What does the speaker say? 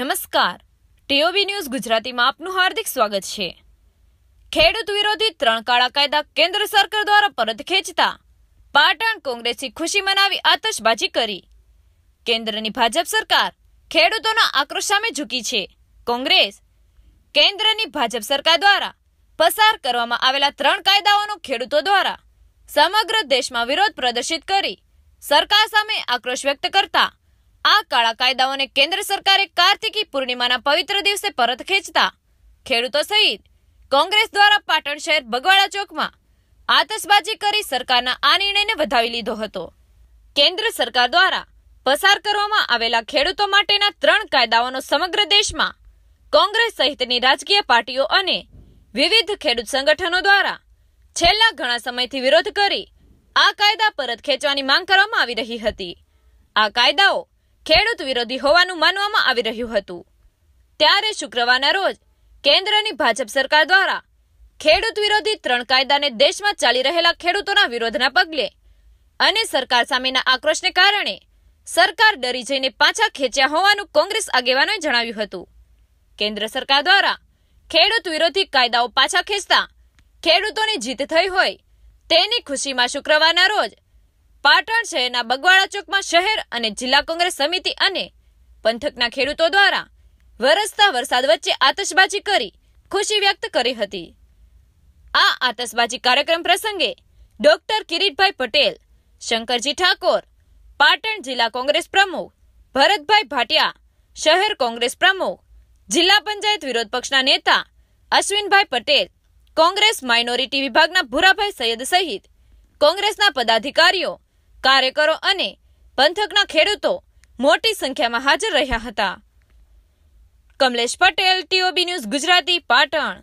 નમસ્કાર ટીઓબી ન્યૂઝ ગુજરાતીમાં આપનું હાર્દિક સ્વાગત છે ખેડૂત વિરોધી ત્રણ કાળા કાયદા કેન્દ્ર સરકાર દ્વારા પરત ખેંચતા પાટણ કોંગ્રેસી ખુશી મનાવી આતશબાજી કરી કેન્દ્રની ભાજપ સરકાર ખેડૂતોના આક્રોશ સામે ઝૂકી છે કોંગ્રેસ કેન્દ્રની ભાજપ સરકાર દ્વારા પસાર કરવામાં આવેલા ત્રણ કાયદાઓનો ખેડૂતો દ્વારા સમગ્ર દેશમાં વિરોધ પ્રદર્શિત કરી સરકાર સામે આક્રોશ વ્યક્ત કરતા આ કાળા કાયદાઓને કેન્દ્ર સરકારે કાર્તિકી પૂર્ણિમાના પવિત્ર દિવસે પરત ખેંચતા ખેડૂતો સહિત કોંગ્રેસ દ્વારા પાટણ શહેર બગવાડા ચોકમાં આતશબાજી કરી સરકારના આ નિર્ણયને વધાવી લીધો હતો કેન્દ્ર સરકાર દ્વારા પસાર કરવામાં આવેલા ખેડૂતો માટેના ત્રણ કાયદાઓનો સમગ્ર દેશમાં કોંગ્રેસ સહિતની રાજકીય પાર્ટીઓ અને વિવિધ ખેડૂત સંગઠનો દ્વારા છેલ્લા ઘણા સમયથી વિરોધ કરી આ કાયદા પરત ખેંચવાની માંગ કરવામાં આવી રહી હતી આ કાયદાઓ ખેડૂત વિરોધી હોવાનું માનવામાં આવી રહ્યું હતું ત્યારે શુક્રવારના રોજ કેન્દ્રની ભાજપ સરકાર દ્વારા ખેડૂત વિરોધી ત્રણ કાયદાને દેશમાં ચાલી રહેલા ખેડૂતોના વિરોધના પગલે અને સરકાર સામેના આક્રોશને કારણે સરકાર ડરી જઈને પાછા ખેંચ્યા હોવાનું કોંગ્રેસ આગેવાનોએ જણાવ્યું હતું કેન્દ્ર સરકાર દ્વારા ખેડૂત વિરોધી કાયદાઓ પાછા ખેંચતા ખેડૂતોની જીત થઈ હોય તેની ખુશીમાં શુક્રવારના રોજ પાટણ શહેરના બગવાડા ચોકમાં શહેર અને જિલ્લા કોંગ્રેસ સમિતિ અને પંથકના ખેડૂતો દ્વારા વરસતા વરસાદ વચ્ચે આતશબાજી કરી ખુશી વ્યક્ત કરી હતી આ આતશબાજી કાર્યક્રમ પ્રસંગે ડોક્ટર કિરીટભાઈ પટેલ શંકરજી ઠાકોર પાટણ જિલ્લા કોંગ્રેસ પ્રમુખ ભરતભાઈ ભાટિયા શહેર કોંગ્રેસ પ્રમુખ જિલ્લા પંચાયત વિરોધ પક્ષના નેતા અશ્વિનભાઈ પટેલ કોંગ્રેસ માઇનોરિટી વિભાગના ભૂરાભાઈ સૈયદ સહિત કોંગ્રેસના પદાધિકારીઓ કાર્યકરો અને પંથકના ખેડૂતો મોટી સંખ્યામાં હાજર રહ્યા હતા કમલેશ પટેલ ટીઓબી ન્યૂઝ ગુજરાતી પાટણ